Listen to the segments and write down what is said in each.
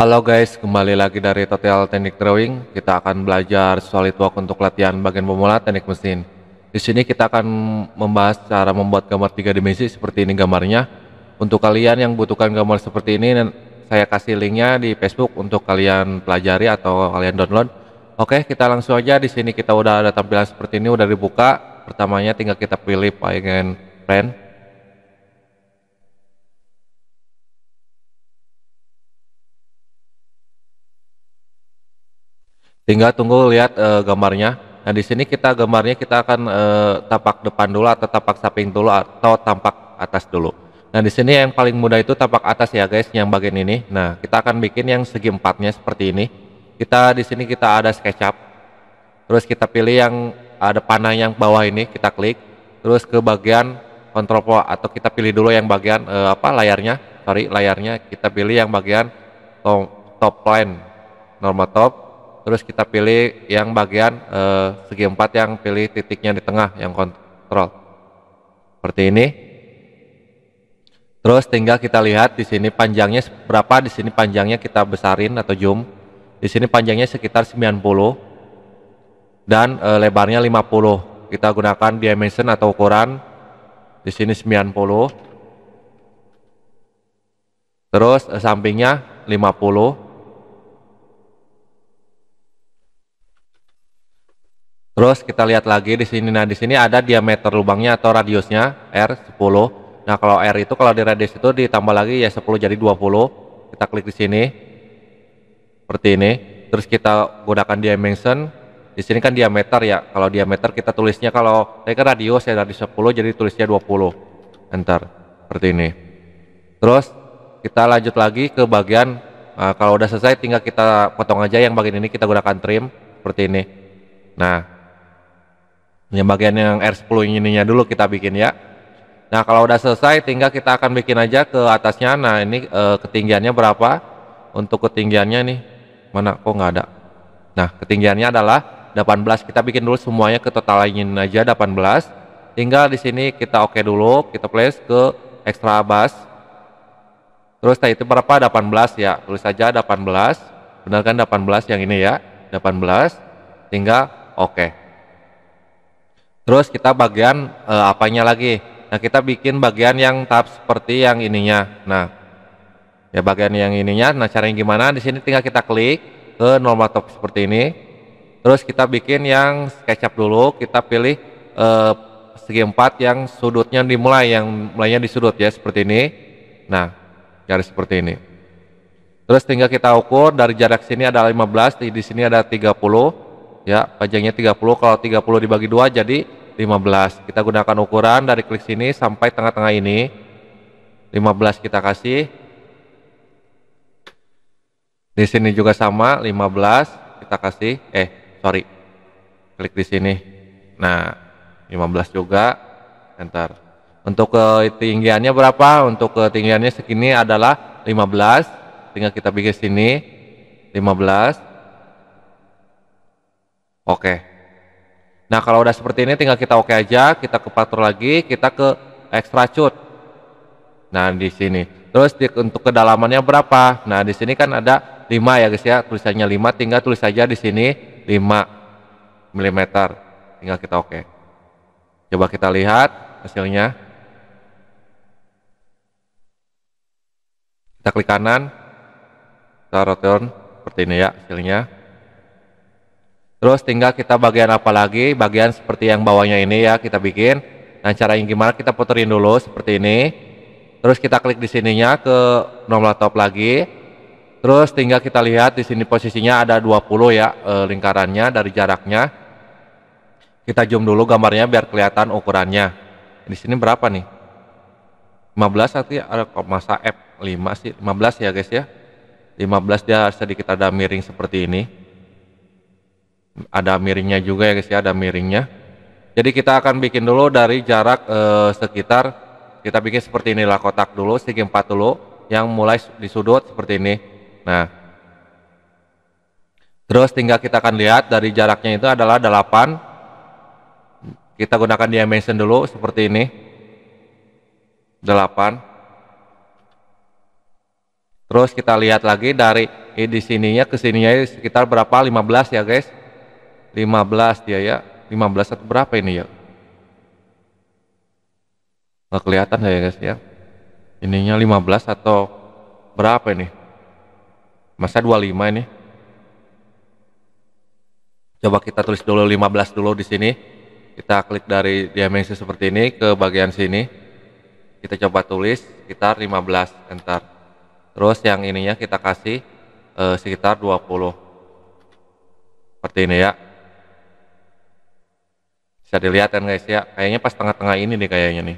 Halo guys, kembali lagi dari Total teknik drawing. Kita akan belajar SolidWorks untuk latihan bagian pemula teknik mesin. Di sini kita akan membahas cara membuat gambar tiga dimensi seperti ini gambarnya. Untuk kalian yang butuhkan gambar seperti ini, saya kasih linknya di Facebook untuk kalian pelajari atau kalian download. Oke, kita langsung aja. Di sini kita udah ada tampilan seperti ini, udah dibuka. Pertamanya tinggal kita pilih pengen plan. tinggal tunggu lihat e, gambarnya nah di sini kita gambarnya kita akan tampak eh, tapak depan dulu atau tapak samping dulu atau tampak atas dulu nah di sini yang paling mudah itu tapak atas ya guys yang bagian ini nah kita akan bikin yang segi empatnya seperti ini kita di sini kita ada SketchUp terus kita pilih yang ada panah yang bawah ini kita klik terus ke bagian control pro atau kita pilih dulu yang bagian e, apa layarnya sorry layarnya kita pilih yang bagian top, top line normal top terus kita pilih yang bagian eh, segi empat yang pilih titiknya di tengah yang kontrol seperti ini terus tinggal kita lihat di sini panjangnya berapa di sini panjangnya kita besarin atau zoom di sini panjangnya sekitar 90 dan eh, lebarnya 50 kita gunakan dimension atau ukuran di sini 90 terus eh, sampingnya 50 Terus kita lihat lagi di sini. Nah, di sini ada diameter lubangnya atau radiusnya R10. Nah, kalau R itu kalau di radius itu ditambah lagi ya 10 jadi 20. Kita klik di sini. Seperti ini. Terus kita gunakan dimension. Di sini kan diameter ya. Kalau diameter kita tulisnya kalau saya kan radius ya dari 10 jadi tulisnya 20. Enter. Seperti ini. Terus kita lanjut lagi ke bagian nah, kalau udah selesai tinggal kita potong aja yang bagian ini kita gunakan trim seperti ini. Nah, yang bagian yang R10 ininya dulu kita bikin ya. Nah, kalau udah selesai tinggal kita akan bikin aja ke atasnya. Nah, ini e, ketinggiannya berapa? Untuk ketinggiannya nih. Mana kok nggak ada? Nah, ketinggiannya adalah 18. Kita bikin dulu semuanya ke total ingin aja 18. Tinggal di sini kita oke okay dulu, kita place ke extra bus. Terus nah itu berapa? 18 ya. Tulis aja 18. Benar kan 18 yang ini ya? 18. Tinggal oke. Okay terus kita bagian eh, apanya lagi nah kita bikin bagian yang tahap seperti yang ininya nah ya bagian yang ininya nah caranya gimana di sini tinggal kita klik ke normal top seperti ini terus kita bikin yang SketchUp dulu kita pilih eh, segi empat yang sudutnya dimulai yang mulainya di sudut ya seperti ini nah cari seperti ini Terus tinggal kita ukur dari jarak sini ada 15, di, di sini ada 30. Ya, panjangnya 30. Kalau 30 dibagi dua jadi 15 kita gunakan ukuran dari klik sini sampai tengah-tengah ini 15 kita kasih di sini juga sama 15 kita kasih eh sorry klik di sini nah 15 juga enter untuk ketinggiannya berapa untuk ketinggiannya segini adalah 15 tinggal kita bikin sini 15 oke okay. Nah kalau udah seperti ini tinggal kita oke okay aja, kita ke patur lagi, kita ke extra cut. Nah di sini. Terus di, untuk kedalamannya berapa? Nah di sini kan ada 5 ya guys ya, tulisannya 5, tinggal tulis aja di sini 5 mm. Tinggal kita oke. Okay. Coba kita lihat hasilnya. Kita klik kanan, kita return seperti ini ya hasilnya. Terus tinggal kita bagian apa lagi, bagian seperti yang bawahnya ini ya kita bikin. Nah cara caranya gimana kita puterin dulu seperti ini. Terus kita klik di sininya ke nomor top lagi. Terus tinggal kita lihat di sini posisinya ada 20 ya eh, lingkarannya dari jaraknya. Kita zoom dulu gambarnya biar kelihatan ukurannya. Di sini berapa nih? 15 nanti ada masa F5 sih, 15 ya guys ya. 15 dia sedikit ada miring seperti ini ada miringnya juga ya guys ya ada miringnya jadi kita akan bikin dulu dari jarak eh, sekitar kita bikin seperti inilah kotak dulu segi empat dulu yang mulai di sudut seperti ini nah terus tinggal kita akan lihat dari jaraknya itu adalah 8 kita gunakan dimension dulu seperti ini 8 terus kita lihat lagi dari eh, di sininya ke sininya sekitar berapa 15 ya guys 15 dia ya 15 atau berapa ini ya nggak kelihatan saya guys ya ininya 15 atau berapa ini masa 25 ini coba kita tulis dulu 15 dulu di sini kita klik dari dimensi seperti ini ke bagian sini kita coba tulis sekitar 15 enter terus yang ininya kita kasih eh, sekitar 20 seperti ini ya bisa dilihat kan guys ya kayaknya pas tengah-tengah ini nih kayaknya nih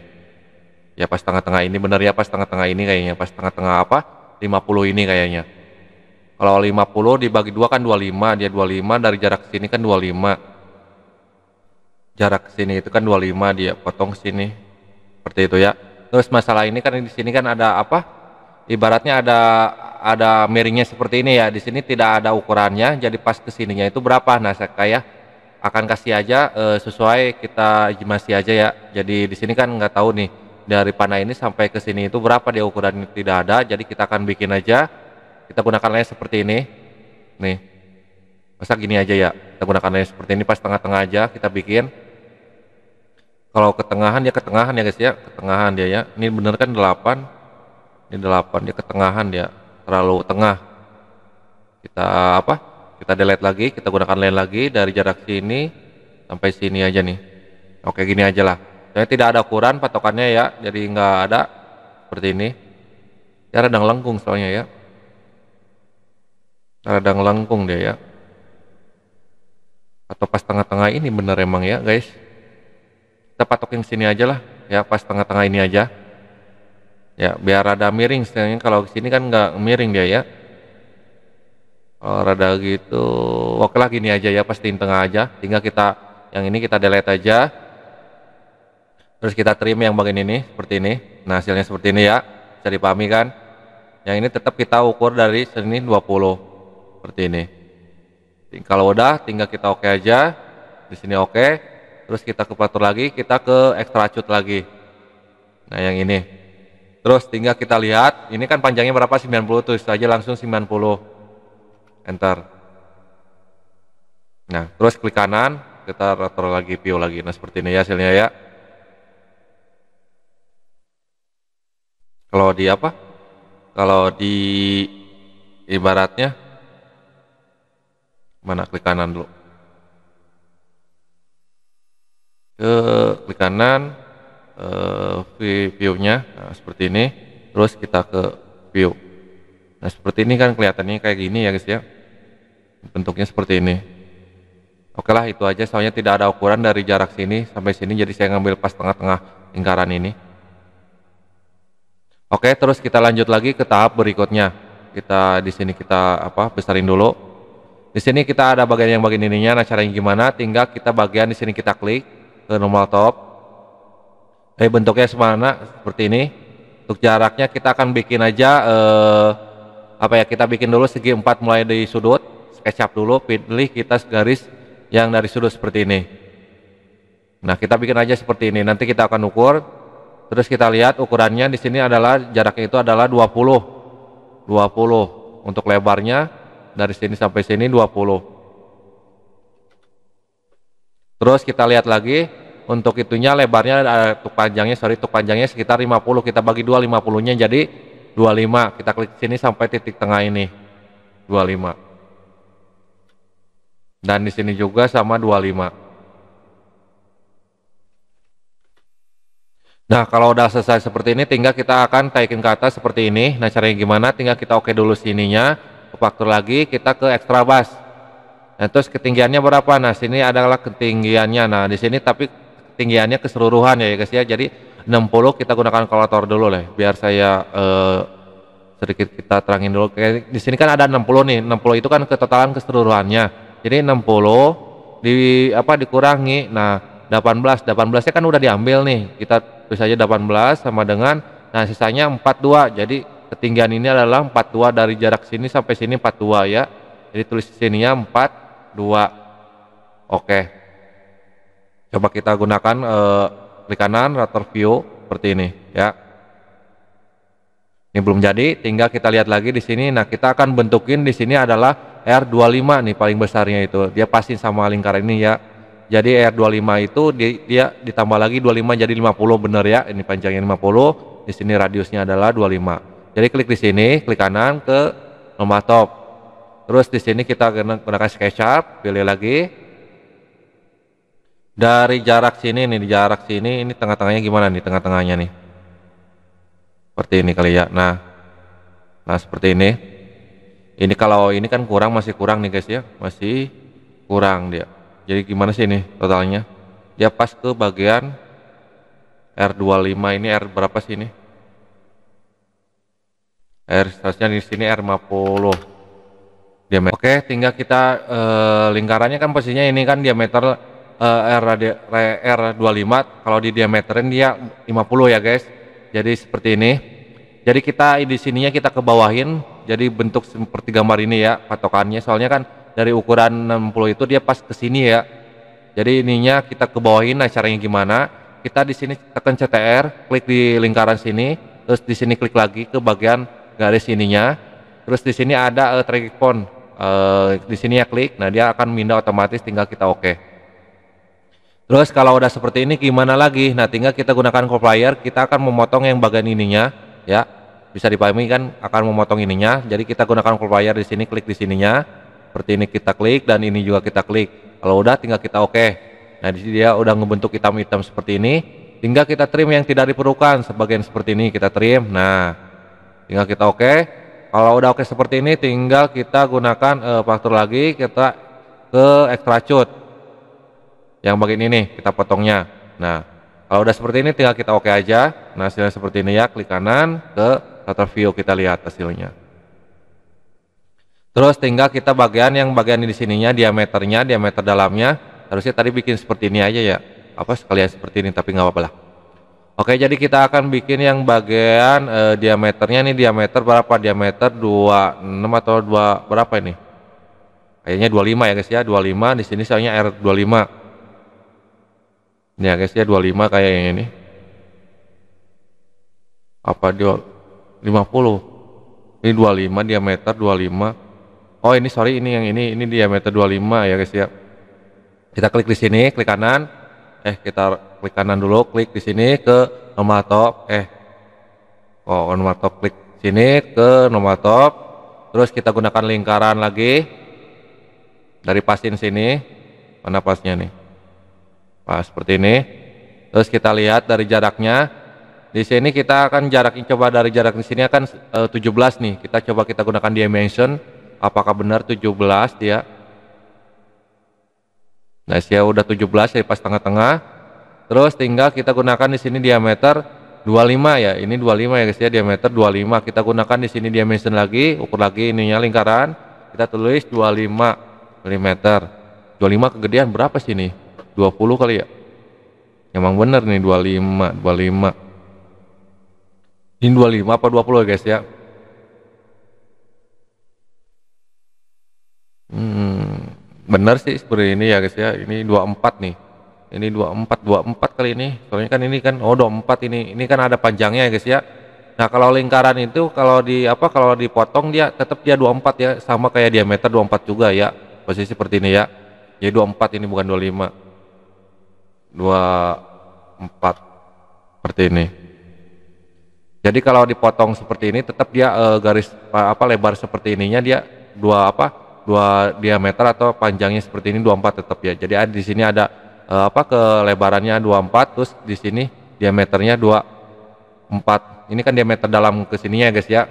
ya pas tengah-tengah ini bener ya pas tengah-tengah ini kayaknya pas tengah-tengah apa 50 ini kayaknya kalau 50 dibagi dua kan 25 dia 25 dari jarak sini kan 25 jarak sini itu kan 25 dia potong sini seperti itu ya terus masalah ini kan di sini kan ada apa ibaratnya ada ada miringnya seperti ini ya di sini tidak ada ukurannya jadi pas kesininya itu berapa nah saya kayak akan kasih aja uh, sesuai kita jimasi aja ya. Jadi di sini kan nggak tahu nih dari panah ini sampai ke sini itu berapa dia ukurannya tidak ada. Jadi kita akan bikin aja. Kita gunakan lain seperti ini. Nih. Masa gini aja ya. Kita gunakan lain seperti ini pas tengah-tengah aja kita bikin. Kalau ketengahan ya ketengahan ya guys ya. Ketengahan dia ya. Ini bener kan 8. Ini 8 dia ketengahan dia. Terlalu tengah. Kita apa? kita delete lagi kita gunakan lain lagi dari jarak sini sampai sini aja nih oke gini aja lah saya tidak ada ukuran patokannya ya jadi nggak ada seperti ini ya radang lengkung soalnya ya radang lengkung dia ya atau pas tengah-tengah ini bener emang ya guys kita patokin sini aja lah ya pas tengah-tengah ini aja ya biar ada miring sebenarnya kalau sini kan nggak miring dia ya Oh, rada gitu oke lah gini aja ya pastiin tengah aja tinggal kita yang ini kita delete aja terus kita trim yang bagian ini seperti ini nah hasilnya seperti ini ya bisa dipahami kan yang ini tetap kita ukur dari sini 20 seperti ini kalau udah tinggal kita oke okay aja di sini oke okay. terus kita ke platur lagi kita ke extra cut lagi nah yang ini Terus tinggal kita lihat, ini kan panjangnya berapa 90 tuh, saja langsung 90 enter nah terus klik kanan kita retro lagi view lagi nah seperti ini ya hasilnya ya kalau di apa kalau di ibaratnya mana klik kanan dulu ke klik kanan eh, view-nya nah, seperti ini terus kita ke view Nah seperti ini kan kelihatannya kayak gini ya guys ya. Bentuknya seperti ini. Oke lah itu aja soalnya tidak ada ukuran dari jarak sini sampai sini jadi saya ngambil pas tengah-tengah lingkaran ini. Oke terus kita lanjut lagi ke tahap berikutnya. Kita di sini kita apa besarin dulu. Di sini kita ada bagian yang bagian ininya. Nah caranya gimana? Tinggal kita bagian di sini kita klik ke normal top. Eh bentuknya semana seperti ini. Untuk jaraknya kita akan bikin aja. Eh, apa ya kita bikin dulu segi empat mulai dari sudut SketchUp dulu pilih kita garis yang dari sudut seperti ini nah kita bikin aja seperti ini nanti kita akan ukur terus kita lihat ukurannya di sini adalah jaraknya itu adalah 20 20 untuk lebarnya dari sini sampai sini 20 terus kita lihat lagi untuk itunya lebarnya untuk eh, panjangnya sorry untuk panjangnya sekitar 50 kita bagi dua 50 nya jadi 25 kita klik sini sampai titik tengah ini 25 dan di sini juga sama 25 nah kalau udah selesai seperti ini tinggal kita akan taikin ke atas seperti ini nah caranya gimana tinggal kita oke dulu sininya ke faktor lagi kita ke extra bus nah terus ketinggiannya berapa nah sini adalah ketinggiannya nah di sini tapi ketinggiannya keseluruhan ya guys ya jadi 60 kita gunakan kolator dulu lah biar saya uh, sedikit kita terangin dulu kayak di sini kan ada 60 nih 60 itu kan ketotalan keseluruhannya jadi 60 di apa dikurangi nah 18 18 nya kan udah diambil nih kita tulis aja 18 sama dengan nah sisanya 42 jadi ketinggian ini adalah 42 dari jarak sini sampai sini 42 ya jadi tulis sini ya 42 oke coba kita gunakan uh, klik kanan router view seperti ini ya ini belum jadi tinggal kita lihat lagi di sini nah kita akan bentukin di sini adalah R25 nih paling besarnya itu dia pasti sama lingkaran ini ya jadi R25 itu dia, dia ditambah lagi 25 jadi 50 bener ya ini panjangnya 50 di sini radiusnya adalah 25 jadi klik di sini klik kanan ke nomor top terus di sini kita gunakan Sketchup, pilih lagi dari jarak sini nih di jarak sini ini tengah-tengahnya gimana nih tengah-tengahnya nih seperti ini kali ya nah nah seperti ini ini kalau ini kan kurang masih kurang nih guys ya masih kurang dia jadi gimana sih ini totalnya dia pas ke bagian R25 ini R berapa sih ini R seharusnya di sini R50 diameter oke tinggal kita e, lingkarannya kan posisinya ini kan diameter R eh, era 25 kalau di diameterin dia 50 ya guys jadi seperti ini jadi kita di sininya kita kebawahin jadi bentuk seperti gambar ini ya patokannya soalnya kan dari ukuran 60 itu dia pas ke sini ya jadi ininya kita kebawahin nah caranya gimana kita di sini tekan CTR klik di lingkaran sini terus di sini klik lagi ke bagian garis ininya terus di sini ada uh, eh, traffic phone uh, di sini ya klik nah dia akan pindah otomatis tinggal kita oke okay. Terus kalau udah seperti ini gimana lagi? Nah, tinggal kita gunakan coplier, kita akan memotong yang bagian ininya, ya. Bisa dipahami kan akan memotong ininya. Jadi kita gunakan coplier di sini, klik di sininya. Seperti ini kita klik dan ini juga kita klik. Kalau udah tinggal kita oke. Okay. Nah, di sini dia udah ngebentuk hitam-hitam seperti ini. Tinggal kita trim yang tidak diperlukan, sebagian seperti ini kita trim. Nah, tinggal kita oke. Okay. Kalau udah oke okay seperti ini, tinggal kita gunakan uh, eh, faktor lagi, kita ke extra cut yang bagian ini kita potongnya nah kalau udah seperti ini tinggal kita oke okay aja nah hasilnya seperti ini ya klik kanan ke tata view kita lihat hasilnya terus tinggal kita bagian yang bagian di sininya diameternya diameter dalamnya harusnya tadi bikin seperti ini aja ya apa sekalian seperti ini tapi nggak apa-apa lah Oke, jadi kita akan bikin yang bagian e, diameternya nih diameter berapa? Diameter 26 atau 2 berapa ini? Kayaknya 25 ya guys ya, 25 di sini soalnya R25. Ini ya guys ya 25 kayak yang ini. Apa dia 50. Ini 25 diameter 25. Oh ini sorry ini yang ini ini diameter 25 ya guys ya. Kita klik di sini, klik kanan. Eh kita klik kanan dulu, klik di sini ke nomor top. Eh oh nomor top klik sini ke nomor top. Terus kita gunakan lingkaran lagi dari pasin sini. Mana pasnya nih? Nah, seperti ini. Terus kita lihat dari jaraknya. Di sini kita akan jaraknya coba dari jarak di sini akan eh, 17 nih. Kita coba kita gunakan dimension apakah benar 17 dia. Nah, saya udah 17 ya pas tengah-tengah. Terus tinggal kita gunakan di sini diameter 25 ya. Ini 25 ya guys ya, diameter 25. Kita gunakan di sini dimension lagi, ukur lagi ininya lingkaran. Kita tulis 25 mm. 25 kegedean berapa sih ini? 20 kali ya emang bener nih 25 25 ini 25 apa 20 ya guys ya hmm, bener sih seperti ini ya guys ya ini 24 nih ini 24 24 kali ini soalnya kan ini kan oh 24 ini ini kan ada panjangnya ya guys ya Nah kalau lingkaran itu kalau di apa kalau dipotong dia tetap dia 24 ya sama kayak diameter 24 juga ya posisi seperti ini ya jadi 24 ini bukan 25 dua empat seperti ini jadi kalau dipotong seperti ini tetap dia e, garis apa lebar seperti ininya dia dua apa dua diameter atau panjangnya seperti ini dua empat tetap ya jadi di sini ada e, apa kelebarannya lebarannya empat terus di sini diameternya dua empat ini kan diameter dalam ke ya guys ya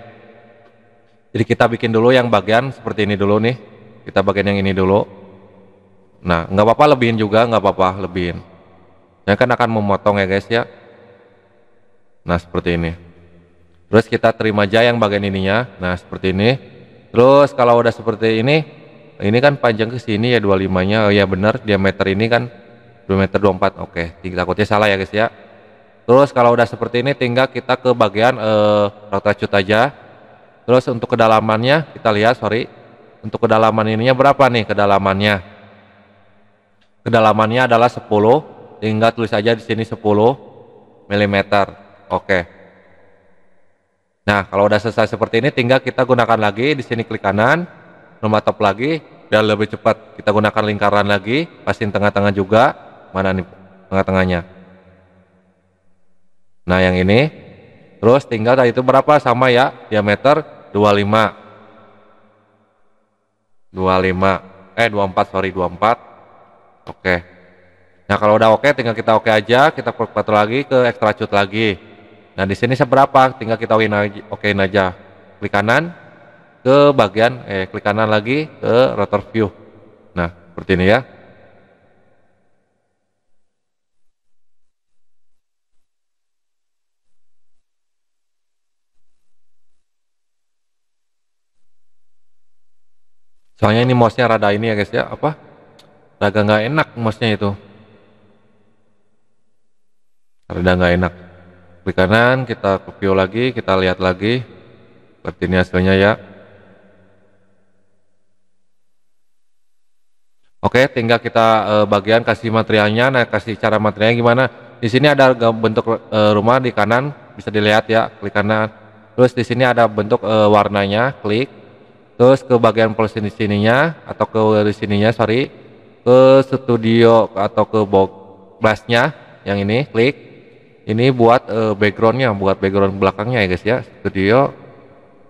jadi kita bikin dulu yang bagian seperti ini dulu nih kita bagian yang ini dulu nah nggak apa-apa lebihin juga nggak apa-apa lebihin saya kan akan memotong ya guys ya. Nah seperti ini. Terus kita terima aja yang bagian ininya. Nah seperti ini. Terus kalau udah seperti ini, ini kan panjang ke sini ya 25-nya. Oh ya benar diameter ini kan 2 meter 24. Oke, takutnya salah ya guys ya. Terus kalau udah seperti ini tinggal kita ke bagian eh, cut aja. Terus untuk kedalamannya kita lihat sorry. Untuk kedalaman ininya berapa nih kedalamannya? Kedalamannya adalah 10 tinggal tulis aja di sini 10 mm. Oke. Nah, kalau udah selesai seperti ini tinggal kita gunakan lagi di sini klik kanan, nomor top lagi dan lebih cepat. Kita gunakan lingkaran lagi, pasin tengah-tengah juga. Mana nih tengah-tengahnya? Nah, yang ini. Terus tinggal tadi itu berapa sama ya? Diameter 25. 25 eh 24 sorry 24 oke okay. Nah kalau udah oke, tinggal kita oke aja, kita klik batu lagi ke extra cut lagi. Nah di sini seberapa, tinggal kita win aja, okein aja. Klik kanan ke bagian, eh klik kanan lagi ke rotor view. Nah seperti ini ya. Soalnya ini mouse-nya rada ini ya guys ya, apa? Rada nggak enak mouse-nya itu rada nggak enak klik kanan kita copy lagi kita lihat lagi seperti ini hasilnya ya Oke, tinggal kita eh, bagian kasih materialnya, nah kasih cara materialnya gimana. Di sini ada bentuk eh, rumah di kanan, bisa dilihat ya, klik kanan. Terus di sini ada bentuk eh, warnanya, klik. Terus ke bagian plus di sininya atau ke di sininya, sorry, ke studio atau ke box blastnya yang ini, klik ini buat uh, backgroundnya buat background belakangnya ya guys ya studio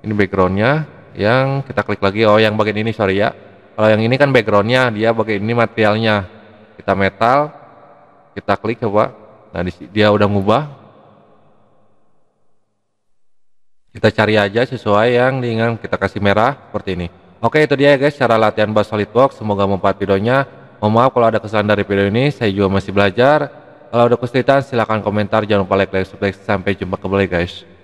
ini backgroundnya yang kita klik lagi oh yang bagian ini sorry ya kalau yang ini kan backgroundnya dia bagian ini materialnya kita metal kita klik coba nah di, dia udah ngubah kita cari aja sesuai yang dengan kita kasih merah seperti ini oke itu dia ya guys cara latihan bass solidworks semoga membuat videonya mohon maaf kalau ada kesalahan dari video ini saya juga masih belajar kalau ada kesulitan silahkan komentar, jangan lupa like, like, subscribe, sampai jumpa kembali guys.